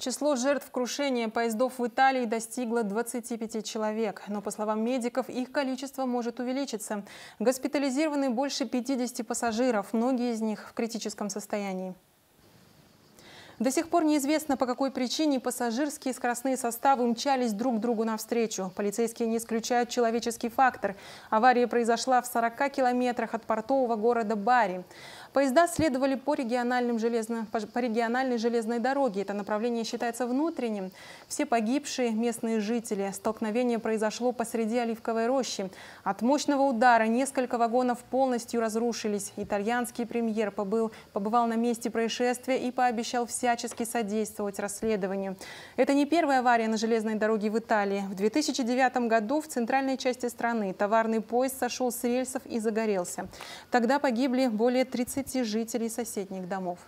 Число жертв крушения поездов в Италии достигло 25 человек. Но, по словам медиков, их количество может увеличиться. Госпитализированы больше 50 пассажиров, многие из них в критическом состоянии. До сих пор неизвестно, по какой причине пассажирские скоростные составы умчались друг другу навстречу. Полицейские не исключают человеческий фактор. Авария произошла в 40 километрах от портового города Бари. Поезда следовали по, региональным железно, по региональной железной дороге. Это направление считается внутренним. Все погибшие – местные жители. Столкновение произошло посреди Оливковой рощи. От мощного удара несколько вагонов полностью разрушились. Итальянский премьер побыл, побывал на месте происшествия и пообещал всем всячески содействовать расследованию. Это не первая авария на железной дороге в Италии. В 2009 году в центральной части страны товарный поезд сошел с рельсов и загорелся. Тогда погибли более 30 жителей соседних домов.